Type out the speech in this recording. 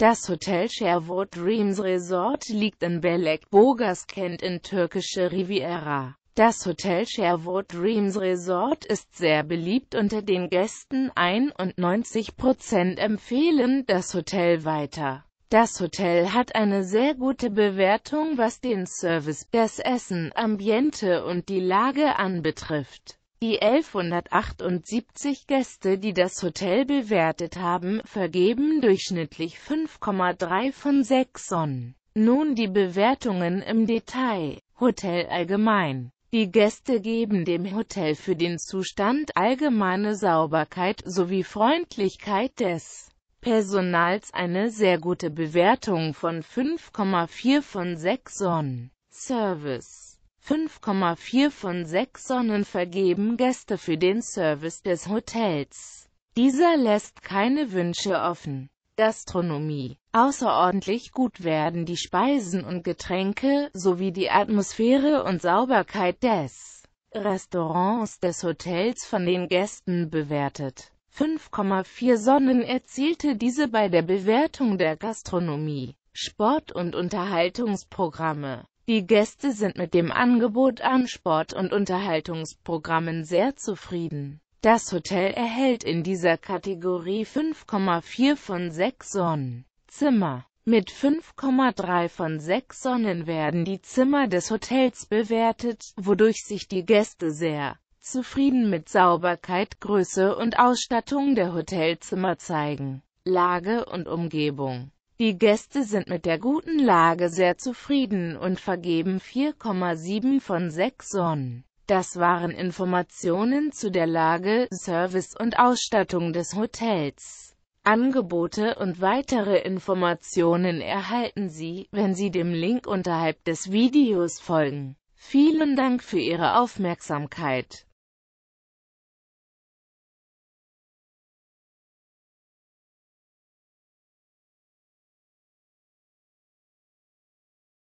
Das Hotel Sherwood Dreams Resort liegt in Belek, Bogaskent in türkische Riviera. Das Hotel Sherwood Dreams Resort ist sehr beliebt unter den Gästen, 91% empfehlen das Hotel weiter. Das Hotel hat eine sehr gute Bewertung, was den Service, das Essen, Ambiente und die Lage anbetrifft. Die 1178 Gäste, die das Hotel bewertet haben, vergeben durchschnittlich 5,3 von 6 Sonnen. Nun die Bewertungen im Detail. Hotel allgemein. Die Gäste geben dem Hotel für den Zustand allgemeine Sauberkeit sowie Freundlichkeit des Personals eine sehr gute Bewertung von 5,4 von 6 Sonnen. Service 5,4 von 6 Sonnen vergeben Gäste für den Service des Hotels. Dieser lässt keine Wünsche offen. Gastronomie. Außerordentlich gut werden die Speisen und Getränke, sowie die Atmosphäre und Sauberkeit des Restaurants des Hotels von den Gästen bewertet. 5,4 Sonnen erzielte diese bei der Bewertung der Gastronomie, Sport- und Unterhaltungsprogramme. Die Gäste sind mit dem Angebot an Sport- und Unterhaltungsprogrammen sehr zufrieden. Das Hotel erhält in dieser Kategorie 5,4 von 6 Sonnen. Zimmer mit 5,3 von 6 Sonnen werden die Zimmer des Hotels bewertet, wodurch sich die Gäste sehr zufrieden mit Sauberkeit, Größe und Ausstattung der Hotelzimmer zeigen. Lage und Umgebung die Gäste sind mit der guten Lage sehr zufrieden und vergeben 4,7 von 6 Sonnen. Das waren Informationen zu der Lage, Service und Ausstattung des Hotels. Angebote und weitere Informationen erhalten Sie, wenn Sie dem Link unterhalb des Videos folgen. Vielen Dank für Ihre Aufmerksamkeit.